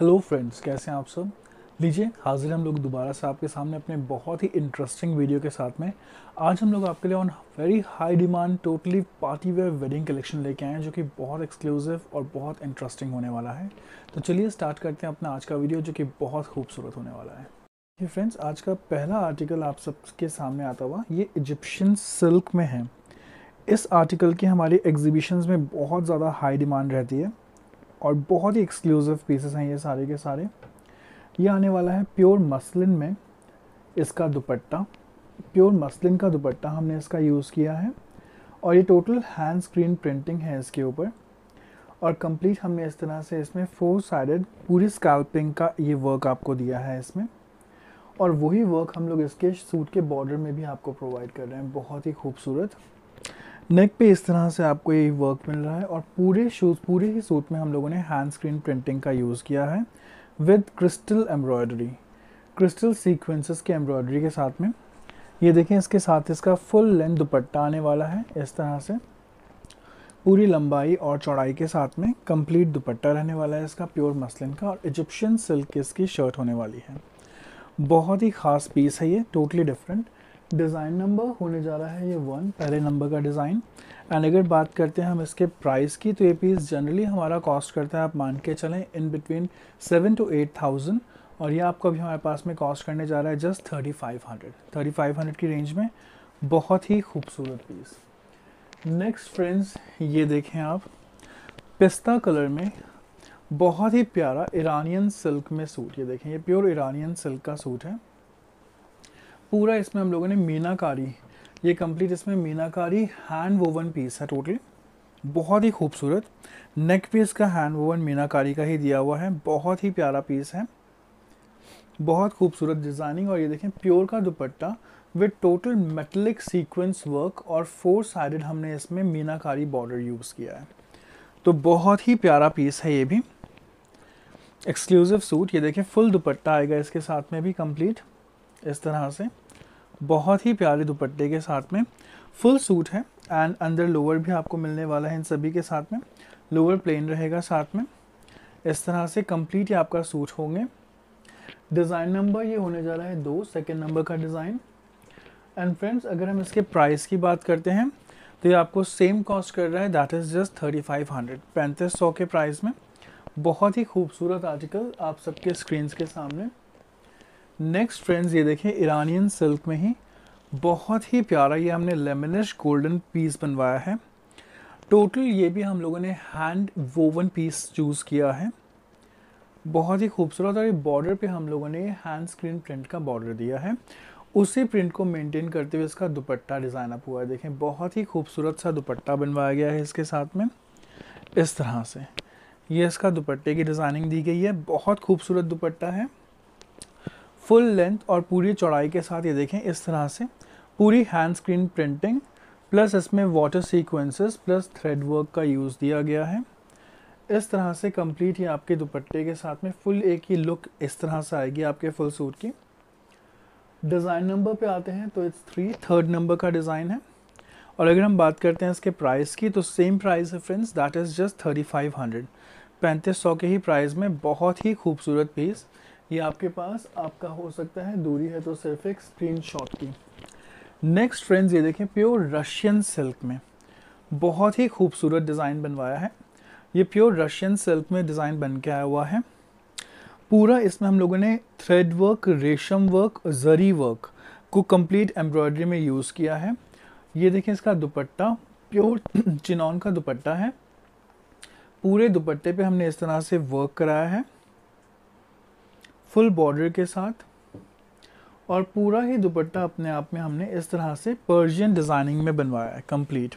hello friends कैसे हैं आप सब लीजिए हाजिर हम लोग दोबारा से आपके सामने अपने बहुत ही इंटरेस्टिंग वीडियो के साथ में आज हम लोग आपके लिए on very high demand totally party wear wedding collection लेके आए हैं जो कि बहुत एक्सक्लूसिव और बहुत इंटरेस्टिंग होने वाला है तो चलिए स्टार्ट करते हैं अपना आज का वीडियो जो कि बहुत खूबसूरत होने वाला है ये फ्रेंड्स आज का पहला आर्टिकल आप सबके सामने आता हुआ ये इजिप्शियन सिल्क में है इस आर्टिकल की हमारी एग्जीबिशन में बहुत ज़्यादा हाई डिमांड रहती है और बहुत ही एक्सक्लूसिव पीसेस हैं ये सारे के सारे ये आने वाला है प्योर मसलिन में इसका दुपट्टा प्योर मसलिन का दुपट्टा हमने इसका यूज़ किया है और ये टोटल हैंड स्क्रीन प्रिंटिंग है इसके ऊपर और कंप्लीट हमने इस तरह से इसमें फोर साइडेड पूरी स्कैल्पिंग का ये वर्क आपको दिया है इसमें और वही वर्क हम लोग इसके सूट के बॉर्डर में भी आपको प्रोवाइड कर रहे हैं बहुत ही खूबसूरत नेक पे इस तरह से आपको ये वर्क मिल रहा है और पूरे शूज़ पूरे ही सूट में हम लोगों ने हैंड स्क्रीन प्रिंटिंग का यूज़ किया है with crystal embroidery crystal sequences के एम्ब्रॉयडरी के साथ में ये देखें इसके साथ इसका फुल लेंथ दुपट्टा आने वाला है इस तरह से पूरी लंबाई और चौड़ाई के साथ में कंप्लीट दुपट्टा रहने वाला है इसका प्योर मसलिन का और इजिप्शियन सिल्क इसकी शर्ट होने वाली है बहुत ही ख़ास पीस है ये टोटली डिफरेंट डिज़ाइन नंबर होने जा रहा है ये वन पहले नंबर का डिज़ाइन एंड अगर बात करते हैं हम इसके प्राइस की तो ये पीस जनरली हमारा कॉस्ट करता है आप मान के चलें in between seven to eight thousand और ये आपको अभी हमारे पास में कॉस्ट करने जा रहा है just thirty five hundred thirty five hundred की रेंज में बहुत ही खूबसूरत पीस नेक्स्ट फ्रेंड्स ये देखें आप पिस्ता कलर में बहुत ही प्यारा ईरानियन सिल्क में सूट ये देखें ये प्योर ईरानियन सिल्क का सूट है पूरा इसमें हम लोगों ने मीनाकारी ये कंप्लीट इसमें मीनाकारी हैंड वोवन पीस है टोटल बहुत ही खूबसूरत नेक पीस का हैंड वोवन मीनाकारी का ही दिया हुआ है बहुत ही प्यारा पीस है बहुत खूबसूरत डिज़ाइनिंग और ये देखें प्योर का dupatta with total metallic sequence work और फोर साइडेड हमने इसमें मीनाकारी बॉर्डर यूज़ किया है तो बहुत ही प्यारा पीस है ये भी एक्सक्लूसिव सूट ये देखें फुल दुपट्टा आएगा इसके साथ में भी कंप्लीट इस तरह से बहुत ही प्यारे दुपट्टे के साथ में फुल सूट है एंड अंदर लोअर भी आपको मिलने वाला है इन सभी के साथ में लोअर प्लेन रहेगा साथ में इस तरह से कंप्लीट ही आपका सूट होंगे डिज़ाइन नंबर ये होने जा रहा है दो सेकेंड नंबर का डिज़ाइन एंड फ्रेंड्स अगर हम इसके प्राइस की बात करते हैं तो ये आपको सेम कॉस्ट कर रहा है that is just thirty five hundred पैंतीस सौ के प्राइस में बहुत ही खूबसूरत आर्टिकल आप सबके स्क्रीन्स के सामने नेक्स्ट फ्रेंड्स ये देखें ईरानियन सिल्क में ही बहुत ही प्यारा ये हमने लेमनिश गोल्डन पीस बनवाया है टोटल ये भी हम लोगों ने हैंड वोवन पीस चूज़ किया है बहुत ही खूबसूरत और ये बॉर्डर पे हम लोगों ने हैंड स्क्रीन प्रिंट का बॉर्डर दिया है उसी प्रिंट को मेंटेन करते हुए इसका दुपट्टा डिज़ाइन अप हुआ है देखें बहुत ही खूबसूरत सा दुपट्टा बनवाया गया है इसके साथ में इस तरह से ये इसका दुपट्टे की डिज़ाइनिंग दी गई है बहुत खूबसूरत दुपट्टा है फुल लेंथ और पूरी चौड़ाई के साथ ये देखें इस तरह से पूरी हैंड स्क्रीन प्रिंटिंग प्लस इसमें water sequences plus thread work का यूज़ दिया गया है इस तरह से कंप्लीट ये आपके दुपट्टे के साथ में फुल एक ही लुक इस तरह से आएगी आपके फुल सूट की डिज़ाइन नंबर पे आते हैं तो इट्स थ्री थर्ड नंबर का डिज़ाइन है और अगर हम बात करते हैं इसके प्राइस की तो सेम प्राइस है friends that is just thirty five hundred पैंतीस सौ के ही प्राइस में बहुत ही खूबसूरत पीस ये आपके पास आपका हो सकता है दूरी है तो सिर्फ एक स्क्रीन की नेक्स्ट फ्रेंड्स ये देखें प्योर रशियन सिल्क में बहुत ही खूबसूरत डिज़ाइन बनवाया है ये प्योर रशियन सिल्क में डिज़ाइन बन के आया हुआ है पूरा इसमें हम लोगों ने थ्रेड वर्क रेशम वर्क जरी वर्क को कंप्लीट एम्ब्रॉयडरी में यूज़ किया है ये देखें इसका दुपट्टा प्योर चिनौन का दुपट्टा है पूरे दुपट्टे पे हमने इस तरह से वर्क कराया है फुल बॉर्डर के साथ और पूरा ही दुपट्टा अपने आप में हमने इस तरह से पर्जियन डिज़ाइनिंग में बनवाया है कंप्लीट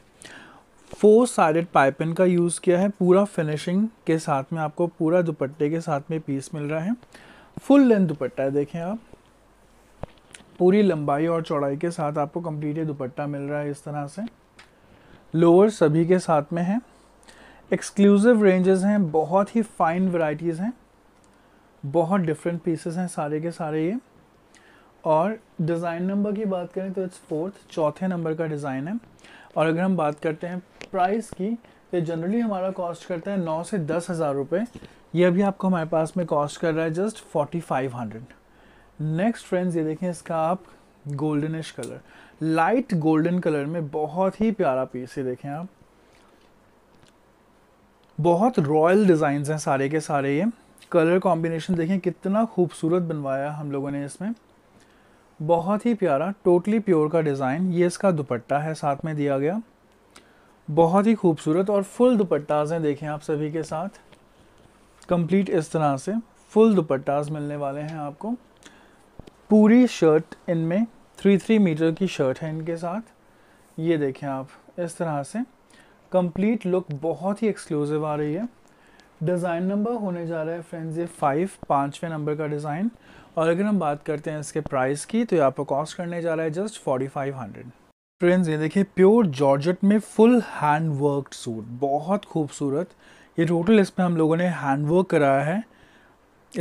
फोर साइडेड पाइपिन का यूज़ किया है पूरा फिनिशिंग के साथ में आपको पूरा दुपट्टे के साथ में पीस मिल रहा है फुल लेंथ दुपट्टा है देखें आप पूरी लंबाई और चौड़ाई के साथ आपको कंप्लीट ये दुपट्टा मिल रहा है इस तरह से लोअर सभी के साथ में है एक्सक्लूसिव रेंजेस हैं बहुत ही फाइन वराइटीज़ हैं बहुत डिफरेंट पीसेस हैं सारे के सारे ये और डिज़ाइन नंबर की बात करें तो इट्स फोर्थ चौथे नंबर का डिज़ाइन है और अगर हम बात करते हैं प्राइस की तो जनरली हमारा कॉस्ट करता है नौ से दस हज़ार रुपये ये अभी आपको हमारे पास में कॉस्ट कर रहा है just forty five hundred next friends ये देखें इसका आप goldenish colour light golden colour में बहुत ही प्यारा पीस ये देखें आप बहुत रॉयल डिज़ाइन हैं सारे के सारे ये कलर कॉम्बिनेशन देखें कितना खूबसूरत बनवाया हम लोगों ने इसमें बहुत ही प्यारा टोटली प्योर का डिज़ाइन ये इसका दुपट्टा है साथ में दिया गया बहुत ही खूबसूरत और फुल दुपट्टाज हैं देखें आप सभी के साथ कंप्लीट इस तरह से फुल दुपट्टाज मिलने वाले हैं आपको पूरी शर्ट इनमें थ्री थ्री मीटर की शर्ट है इनके साथ ये देखें आप इस तरह से कंप्लीट लुक बहुत ही एक्सक्लूसिव आ रही है डिज़ाइन नंबर होने जा रहा है फ्रेंड्स ये फाइव पाँचवें नंबर का डिज़ाइन और अगर हम बात करते हैं इसके प्राइस की तो ये आपको कॉस्ट करने जा रहा है just forty five hundred friends ये देखिए प्योर जॉर्जेट में फुल हैंड वर्क सूट बहुत खूबसूरत ये टोटल इसमें हम लोगों ने हैंड वर्क कराया है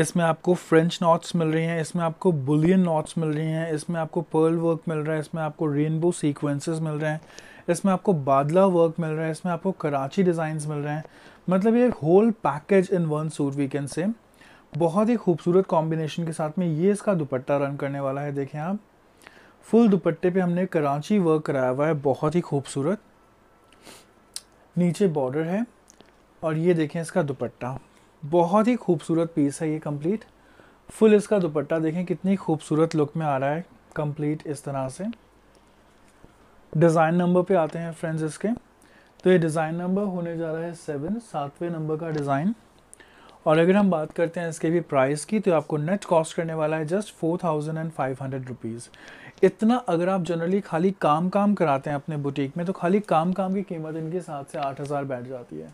इसमें आपको फ्रेंच नॉट्स मिल रही हैं इसमें आपको बुलियन नॉट्स मिल रही हैं इसमें आपको पर्ल वर्क मिल रहा है इसमें आपको रेनबो सीक्वेंसेस मिल रहे हैं इसमें आपको बादला वर्क मिल रहा है इसमें आपको कराची डिज़ाइंस मिल रहे हैं मतलब ये whole package in one suit we can say बहुत ही खूबसूरत कॉम्बिनेशन के साथ में ये इसका दुपट्टा रन करने वाला है देखें आप फुल दुपट्टे पे हमने कराची वर्क कराया हुआ है बहुत ही खूबसूरत नीचे बॉर्डर है और ये देखें इसका दुपट्टा बहुत ही खूबसूरत पीस है ये कंप्लीट फुल इसका दुपट्टा देखें कितनी खूबसूरत लुक में आ रहा है कंप्लीट इस तरह से डिज़ाइन नंबर पे आते हैं फ्रेंड्स इसके तो ये डिज़ाइन नंबर होने जा रहा है सेवन सातवें नंबर का डिज़ाइन और अगर हम बात करते हैं इसके भी प्राइस की तो आपको नेट कॉस्ट करने वाला है just four thousand and five hundred rupees इतना अगर आप जनरली खाली काम काम कराते हैं अपने बुटीक में तो खाली काम काम की कीमत इनके साथ से आठ हज़ार बैठ जाती है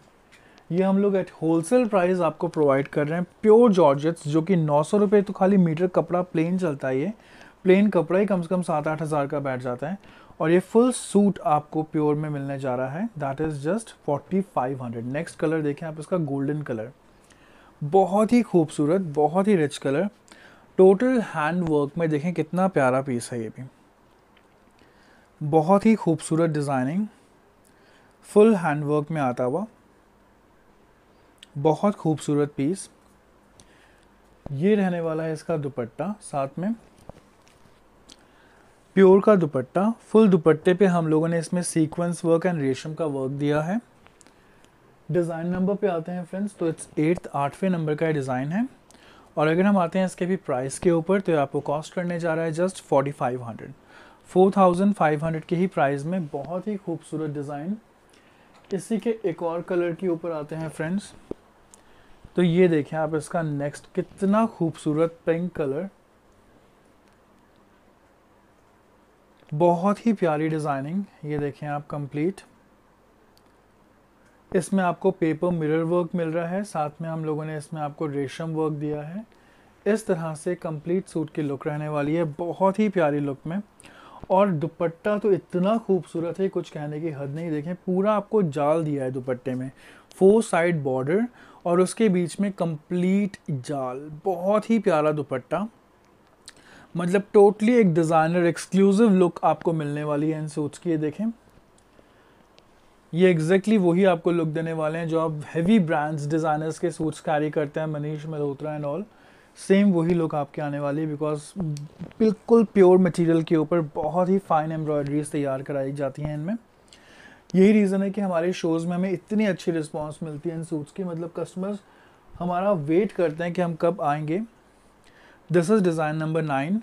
ये हम लोग एट होलसेल प्राइस आपको प्रोवाइड कर रहे हैं प्योर जॉर्जेट्स जो कि नौ सौ रुपये तो खाली मीटर कपड़ा प्लेन चलता है ये प्लेन कपड़ा ही कम से कम सात आठ हज़ार का बैठ जाता है और ये फुल सूट आपको प्योर में मिलने जा रहा है that is just 4500 next colour देखें आप इसका गोल्डन कलर बहुत ही खूबसूरत बहुत ही rich colour total hand work में देखें कितना प्यारा पीस है ये भी बहुत ही खूबसूरत डिज़ाइनिंग फुल हैंड वर्क में आता हुआ बहुत खूबसूरत पीस ये रहने वाला है इसका दुपट्टा साथ में प्योर का दुपट्टा फुल दुपट्टे पे हम लोगों ने इसमें सीक्वेंस वर्क एंड रेशम का वर्क दिया है डिज़ाइन नंबर पे आते हैं फ्रेंड्स तो इट्स एट्थ आठवें नंबर का डिज़ाइन है और अगर हम आते हैं इसके भी प्राइस के ऊपर तो आपको कॉस्ट करने जा रहा है just forty five hundred four thousand five hundred के ही प्राइस में बहुत ही खूबसूरत डिज़ाइन इसी के एक और कलर के ऊपर आते हैं फ्रेंड्स तो ये देखें आप इसका नेक्स्ट कितना खूबसूरत पिंक कलर बहुत ही प्यारी डिज़ाइनिंग ये देखें आप कंप्लीट इसमें आपको पेपर मिरर वर्क मिल रहा है साथ में हम लोगों ने इसमें आपको रेशम वर्क दिया है इस तरह से कंप्लीट सूट की लुक रहने वाली है बहुत ही प्यारी लुक में और दुपट्टा तो इतना खूबसूरत है कुछ कहने की हद नहीं देखें पूरा आपको जाल दिया है दुपट्टे में फोर साइड बॉर्डर और उसके बीच में कंप्लीट जाल बहुत ही प्यारा दुपट्टा मतलब टोटली एक डिज़ाइनर एक्सक्लूसिव लुक आपको मिलने वाली है इन सूट्स की ये देखें ये एग्जैक्टली exactly वही आपको लुक देने वाले हैं जो आप हैवी ब्रांड्स डिज़ाइनर्स के सूट्स कैरी करते हैं Manish Malhotra and all same वही लुक आपके आने वाली है बिकॉज बिल्कुल प्योर मटेरियल के ऊपर बहुत ही फाइन एम्ब्रॉयडरीज तैयार कराई जाती हैं इनमें यही रीज़न है कि हमारे शोज़ में हमें इतनी अच्छी रिस्पॉन्स मिलती है इन सूट्स की मतलब कस्टमर्स हमारा वेट करते हैं कि हम कब आएंगे this is design number nine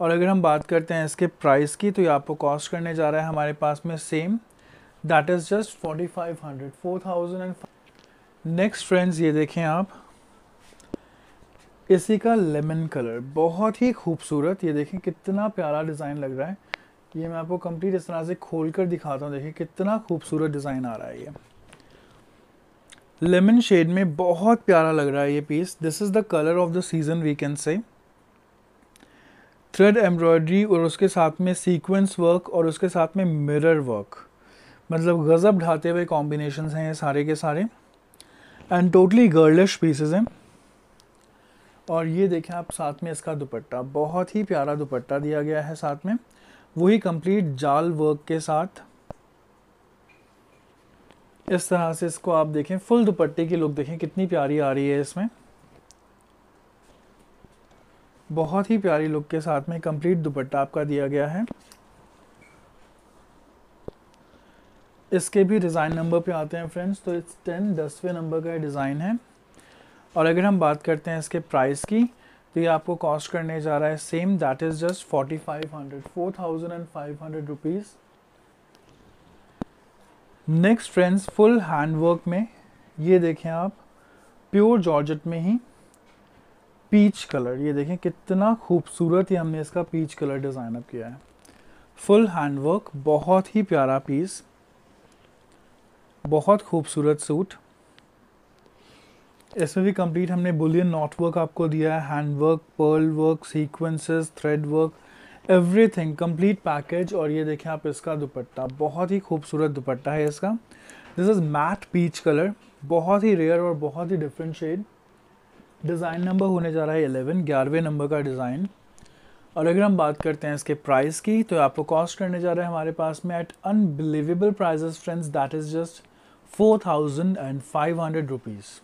और अगर हम बात करते हैं इसके प्राइस की तो ये आपको कॉस्ट करने जा रहा है हमारे पास में same that is just forty five hundred four thousand and next friends ये देखें आप इसी का लेमन कलर बहुत ही खूबसूरत ये देखें कितना प्यारा डिज़ाइन लग रहा है ये मैं आपको कंप्लीट इस तरह से खोल कर दिखाता हूँ देखिए कितना खूबसूरत डिज़ाइन आ रहा है ये लेमन शेड में बहुत प्यारा लग रहा है ये piece this is the colour of the season we can say thread embroidery और उसके साथ में सीक्वेंस वर्क और उसके साथ में मिरर वर्क मतलब गज़ब ढाते हुए कॉम्बिनेशन हैं ये सारे के सारे एंड टोटली गर्लिश पीसेज हैं और ये देखें आप साथ में इसका दुपट्टा बहुत ही प्यारा दुपट्टा दिया गया है साथ में वही कंप्लीट जाल वर्क के साथ इस तरह से इसको आप देखें फुल दुपट्टे की लुक देखें कितनी प्यारी आ रही है इसमें बहुत ही प्यारी लुक के साथ में कंप्लीट दुपट्टा आपका दिया गया है इसके भी डिज़ाइन नंबर पे आते हैं फ्रेंड्स तो इस टेन दसवें नंबर का डिज़ाइन है और अगर हम बात करते हैं इसके प्राइस की तो ये आपको कॉस्ट करने जा रहा है same that is just forty five hundred four thousand and five hundred rupees next friends full handwork में ये देखें आप प्योर जॉर्जेट में ही पीच कलर ये देखें कितना खूबसूरत ही हमने इसका पीच कलर डिज़ाइन अप किया है फुल हैंडवर्क बहुत ही प्यारा पीस बहुत खूबसूरत सूट इसमें भी कंप्लीट हमने बुलियन नॉट वर्क आपको दिया है handwork pearl work sequences thread work everything complete package और ये देखें आप इसका दुपट्टा बहुत ही खूबसूरत दुपट्टा है इसका this is matt peach colour बहुत ही रेयर और बहुत ही डिफरेंट शेड डिज़ाइन नंबर होने जा रहा है एलेवन ग्यारहवें नंबर का डिज़ाइन और अगर हम बात करते हैं इसके प्राइस की तो आपको कॉस्ट करने जा रहा है हमारे पास में at unbelievable prices friends that is just four thousand and five hundred rupees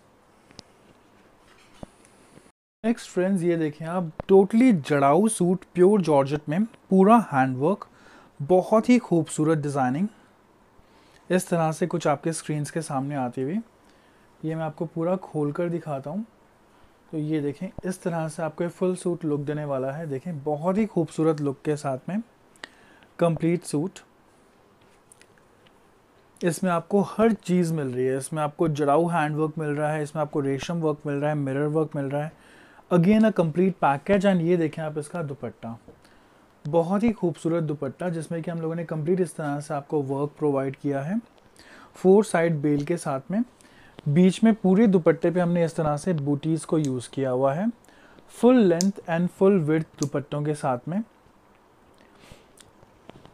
next friends ये देखें आप टोटली जड़ाऊ सूट प्योर जॉर्जेट में पूरा हैंडवर्क बहुत ही खूबसूरत डिज़ाइनिंग इस तरह से कुछ आपके स्क्रीन्स के सामने आती हुई ये मैं आपको पूरा खोल कर दिखाता हूँ तो ये देखें इस तरह से आपको फुल सूट लुक देने वाला है देखें बहुत ही खूबसूरत लुक के साथ में कंप्लीट सूट इसमें आपको हर चीज़ मिल रही है इसमें आपको जड़ाऊ हैंडवर्क मिल रहा है इसमें आपको रेशम वर्क मिल रहा है मिरर वर्क मिल रहा है again a complete package and ये देखें आप इसका दुपट्टा बहुत ही खूबसूरत दुपट्टा जिसमें कि हम लोगों ने कंप्लीट इस तरह से आपको वर्क प्रोवाइड किया है फोर साइड बेल के साथ में बीच में पूरे दुपट्टे पे हमने इस तरह से बूटीज़ को यूज़ किया हुआ है full length and full with दुपट्टों के साथ में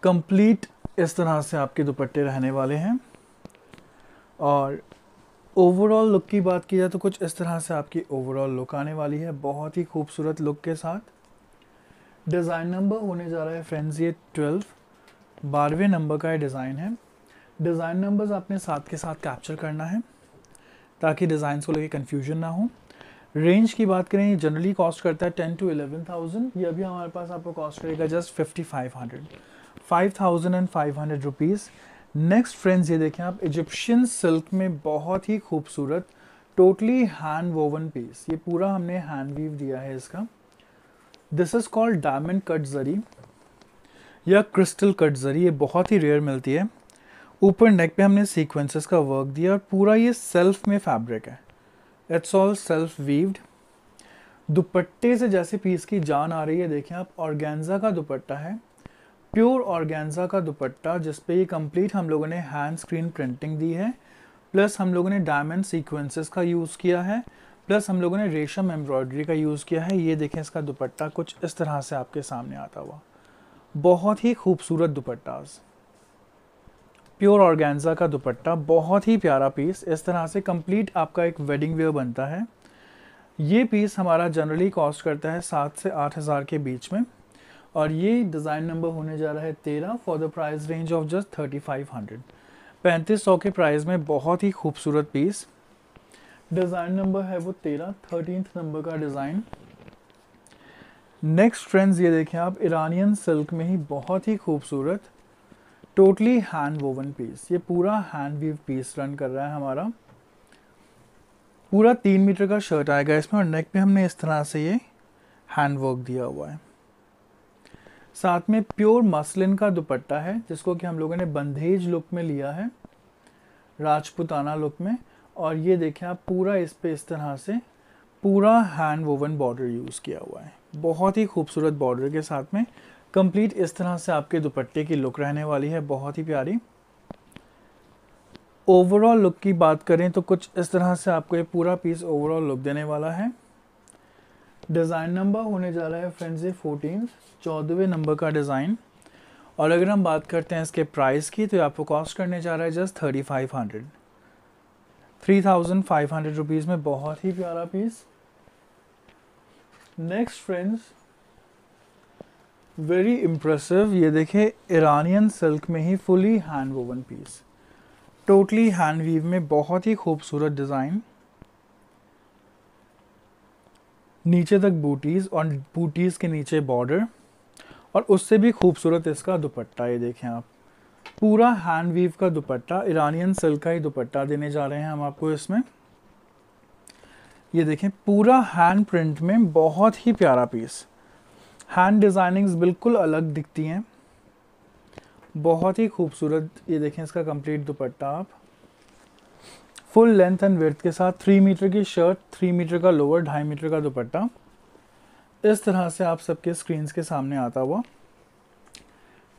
कंप्लीट इस तरह से आपके दुपट्टे रहने वाले हैं और ओवरऑल लुक की बात की जाए तो कुछ इस तरह से आपकी ओवरऑल लुक आने वाली है बहुत ही खूबसूरत लुक के साथ डिज़ाइन नंबर होने जा रहा है फ्रेंड्स ये ट्वेल्व बारहवें नंबर का डिज़ाइन है डिज़ाइन नंबर्स आपने साथ के साथ कैप्चर करना है ताकि डिज़ाइन को लेकर कन्फ्यूजन ना हो रेंज की बात करें जनरली कॉस्ट करता है टेन टू एलेवन थाउजेंड ये अभी हमारे पास आपको कॉस्ट करेगा just fifty five hundred five thousand and five hundred rupees next friends ये देखें आप इजिप्शियन सिल्क में बहुत ही खूबसूरत टोटली हैंड वोवन पीस ये पूरा हमने हैंड वीव दिया है इसका this is called diamond cut जरी या क्रिस्टल कट जरी ये बहुत ही रेयर मिलती है ऊपर नेक पे हमने सीक्वेंसेस का वर्क दिया और पूरा ये सेल्फ में फैब्रिक है इट्स ऑल सेल्फ वीव्ड दुपट्टे से जैसे पीस की जान आ रही है देखें आप ऑर्गेन्जा का दुपट्टा है प्योर ऑर्गेन्जा का दुपट्टा जिसपे ये कंप्लीट हम लोगों ने हैंड स्क्रीन प्रिंटिंग दी है प्लस हम लोगों ने डायमंड सीक्वेंसेस का यूज़ किया है प्लस हम लोगों ने रेशम एम्ब्रॉयडरी का यूज़ किया है ये देखें इसका दुपट्टा कुछ इस तरह से आपके सामने आता हुआ बहुत ही खूबसूरत दुपट्टाज प्योर ऑर्गेन्जा का दुपट्टा बहुत ही प्यारा पीस इस तरह से कंप्लीट आपका एक वेडिंग वेयर बनता है ये पीस हमारा जनरली कॉस्ट करता है सात से आठ हज़ार के बीच में और ये डिज़ाइन नंबर होने जा रहा है तेरह for the price range of just thirty five hundred पैंतीस सौ के प्राइस में बहुत ही खूबसूरत पीस डिज़ाइन नंबर है वो तेरह थर्टीन नंबर का डिज़ाइन नेक्स्ट ट्रेंड्स ये देखें आप ईरानियन सिल्क में ही बहुत ही खूबसूरत टोटली हैंड वोवन पीस ये पूरा हैंड वीव पीस रन कर रहा है हमारा पूरा तीन मीटर का शर्ट आएगा इसमें और नेक पे हमने इस तरह से ये हैंड वर्क दिया हुआ है साथ में प्योर मसलिन का दुपट्टा है जिसको कि हम लोगों ने बंधेज लुक में लिया है राजपुताना लुक में और ये देखें आप पूरा इस पर इस तरह से पूरा हैंड वोवन बॉर्डर यूज़ किया हुआ है बहुत ही खूबसूरत बॉर्डर के साथ में कंप्लीट इस तरह से आपके दुपट्टे की लुक रहने वाली है बहुत ही प्यारी ओवरऑल लुक की बात करें तो कुछ इस तरह से आपको ये पूरा पीस ओवरऑल लुक देने वाला है डिज़ाइन नंबर होने जा रहा है फ्रेंड्स ये फोर्टीन चौदहवें नंबर का डिज़ाइन और अगर हम बात करते हैं इसके प्राइस की तो ये आपको कॉस्ट करने जा रहा है just thirty five hundred three thousand five hundred rupees में बहुत ही प्यारा piece next friends very impressive ये देखे ईरानियन सिल्क में ही fully hand woven piece totally hand weave में बहुत ही खूबसूरत डिज़ाइन नीचे तक बूटीज़ और बूटीज़ के नीचे बॉर्डर और उससे भी खूबसूरत इसका दुपट्टा ये देखें आप पूरा हैंड वीव का दुपट्टा ईरानियन सिल्क का ही दुपट्टा देने जा रहे हैं हम आपको इसमें ये देखें पूरा हैंड प्रिंट में बहुत ही प्यारा पीस हैंड डिज़ाइनिंग्स बिल्कुल अलग दिखती हैं बहुत ही खूबसूरत ये देखें इसका कंप्लीट दुपट्टा आप फुल लेंथ एंड वर्थ के साथ थ्री मीटर की शर्ट थ्री मीटर का लोअर ढाई मीटर का दुपट्टा इस तरह से आप सबके स्क्रीन्स के सामने आता हुआ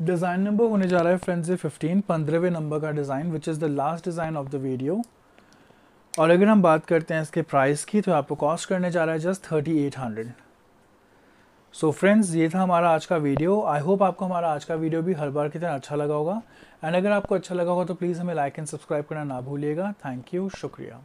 डिज़ाइन नंबर होने जा रहा है फ्रेंड्स ये फिफ्टीन पंद्रहवें नंबर का design which is the last design of the video और अगर हम बात करते हैं इसके प्राइस की तो आपको कॉस्ट करने जा रहा है just thirty eight hundred so so friends ये था हमारा आज का वीडियो आई होप आपको हमारा आज का वीडियो भी हर बार की तरह अच्छा लगा होगा एंड अगर आपको अच्छा लगा होगा तो प्लीज़ हमें लाइक एंड सब्सक्राइब करना ना भूलिएगा थैंक यू शुक्रिया